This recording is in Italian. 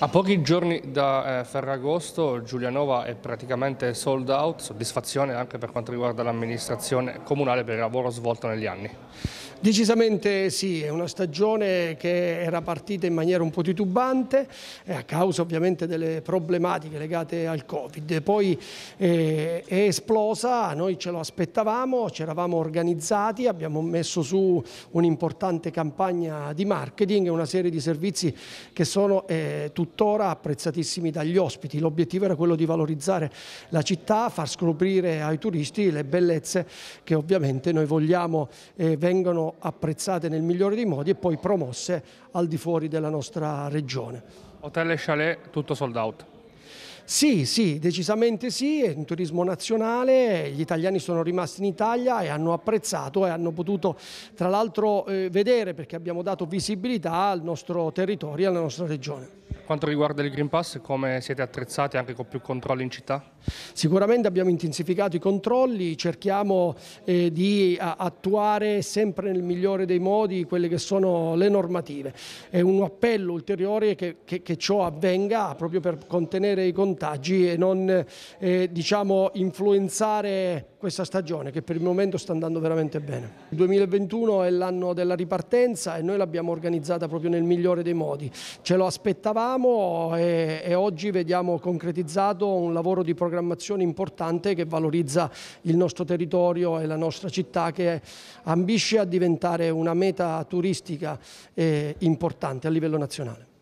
A pochi giorni da eh, Ferragosto Giulianova è praticamente sold out, soddisfazione anche per quanto riguarda l'amministrazione comunale per il lavoro svolto negli anni. Decisamente sì, è una stagione che era partita in maniera un po' titubante eh, a causa ovviamente delle problematiche legate al Covid. Poi eh, è esplosa, noi ce lo aspettavamo, ci eravamo organizzati, abbiamo messo su un'importante campagna di marketing e una serie di servizi che sono eh, tuttora apprezzatissimi dagli ospiti. L'obiettivo era quello di valorizzare la città, far scoprire ai turisti le bellezze che ovviamente noi vogliamo eh, vengano apprezzate nel migliore dei modi e poi promosse al di fuori della nostra regione. Hotel e chalet tutto sold out. Sì, sì, decisamente sì, è un turismo nazionale, gli italiani sono rimasti in Italia e hanno apprezzato e hanno potuto tra l'altro eh, vedere perché abbiamo dato visibilità al nostro territorio e alla nostra regione quanto riguarda il Green Pass, come siete attrezzati anche con più controlli in città? Sicuramente abbiamo intensificato i controlli, cerchiamo eh, di eh, attuare sempre nel migliore dei modi quelle che sono le normative. È un appello ulteriore che, che, che ciò avvenga proprio per contenere i contagi e non eh, diciamo, influenzare questa stagione che per il momento sta andando veramente bene. Il 2021 è l'anno della ripartenza e noi l'abbiamo organizzata proprio nel migliore dei modi. Ce lo aspettavamo e, e, oggi vediamo concretizzato un lavoro di programmazione importante che valorizza il nostro territorio e la nostra città che ambisce a diventare una meta turistica eh, importante a livello nazionale.